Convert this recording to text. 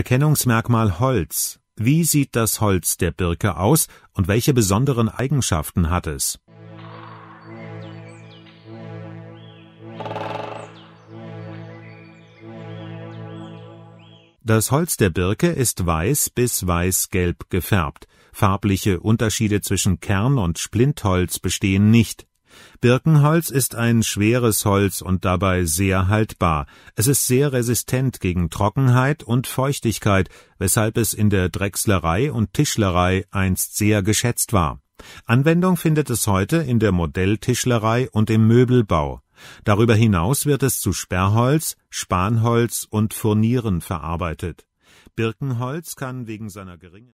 Erkennungsmerkmal Holz. Wie sieht das Holz der Birke aus und welche besonderen Eigenschaften hat es? Das Holz der Birke ist weiß bis weiß-gelb gefärbt. Farbliche Unterschiede zwischen Kern- und Splintholz bestehen nicht Birkenholz ist ein schweres Holz und dabei sehr haltbar. Es ist sehr resistent gegen Trockenheit und Feuchtigkeit, weshalb es in der Drechslerei und Tischlerei einst sehr geschätzt war. Anwendung findet es heute in der Modelltischlerei und im Möbelbau. Darüber hinaus wird es zu Sperrholz, Spanholz und Furnieren verarbeitet. Birkenholz kann wegen seiner geringen